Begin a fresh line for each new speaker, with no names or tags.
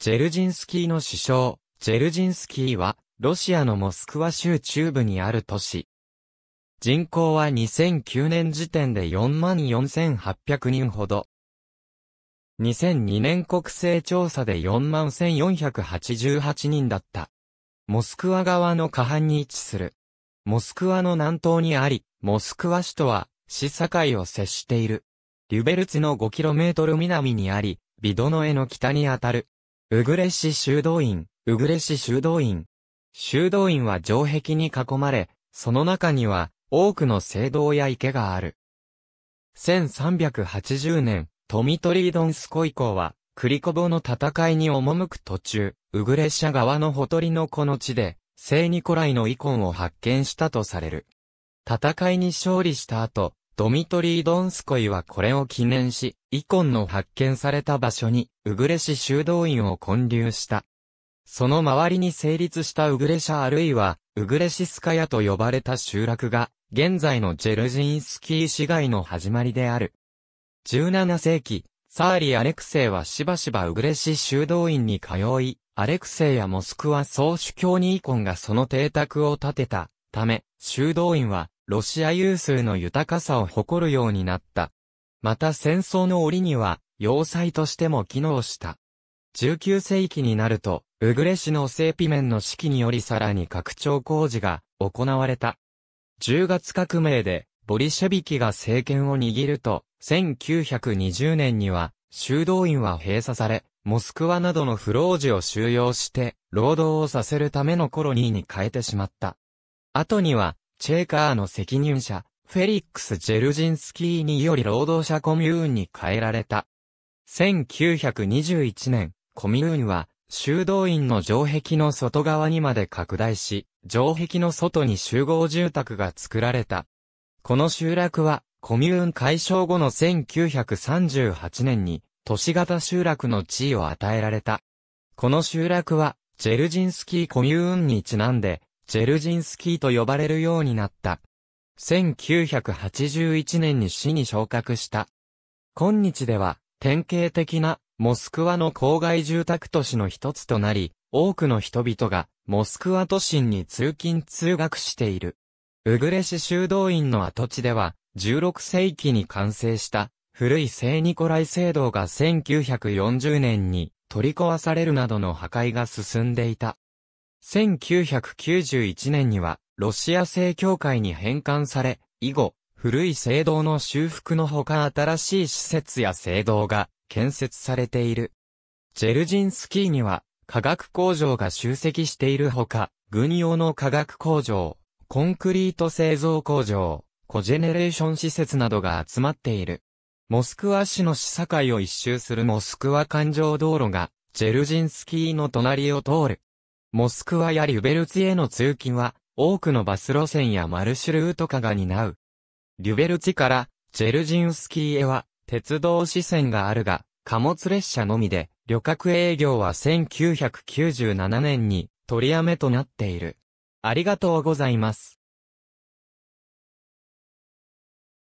ジェルジンスキーの首相、ジェルジンスキーは、ロシアのモスクワ州中部にある都市。人口は2009年時点で44,800人ほど。2002年国勢調査で41,488人だった。モスクワ側の下半に位置する。モスクワの南東にあり、モスクワ市とは、市境を接している。リュベルツの 5km 南にあり、ビドノエの北にあたる。うぐれ市修道院、うぐれ市修道院。修道院は城壁に囲まれ、その中には多くの聖堂や池がある。1380年、トトミリードンスコ以降は、クリコボの戦いに赴く途中、ウグレシャ側のほとりのこの地で、聖ニコライの遺恨を発見したとされる。戦いに勝利した後、ドミトリー・ドンスコイはこれを記念し、イコンの発見された場所に、ウグレシ修道院を建立した。その周りに成立したウグレシャあるいは、ウグレシスカヤと呼ばれた集落が、現在のジェルジンスキー市街の始まりである。17世紀、サーリ・アレクセイはしばしばウグレシ修道院に通い、アレクセイやモスクワ総主教にイコンがその邸宅を建てたため、修道院はロシア有数の豊かさを誇るようになった。また戦争の折には、要塞としても機能した。19世紀になると、ウグレ市の整備面の指揮によりさらに拡張工事が行われた。10月革命で、ボリシェビキが政権を握ると、1920年には、修道院は閉鎖され、モスクワなどの不老児を収容して、労働をさせるためのコロニーに変えてしまった。後には、チェーカーの責任者、フェリックス・ジェルジンスキーにより労働者コミューンに変えられた。1921年、コミューンは、修道院の城壁の外側にまで拡大し、城壁の外に集合住宅が作られた。この集落は、コミューン解消後の1938年に、都市型集落の地位を与えられた。この集落は、ジェルジンスキーコミューンにちなんで、ジェルジンスキーと呼ばれるようになった。1981年に市に昇格した。今日では、典型的な、モスクワの郊外住宅都市の一つとなり、多くの人々が、モスクワ都心に通勤通学している。ウグレシ修道院の跡地では、16世紀に完成した、古い聖ニコライ聖堂が1940年に取り壊されるなどの破壊が進んでいた。1991年には、ロシア正教会に返還され、以後、古い聖堂の修復のほか新しい施設や聖堂が建設されている。ジェルジンスキーには化学工場が集積しているほか、軍用の化学工場、コンクリート製造工場、コジェネレーション施設などが集まっている。モスクワ市の市境を一周するモスクワ環状道路が、ジェルジンスキーの隣を通る。モスクワやリュベルツへの通勤は、多くのバス路線やマルシュルート化が担う。リュベルツからジェルジンスキーへは、鉄道支線があるが、貨物列車のみで、旅客営業は1997年に取りやめとなっている。ありがとうございます。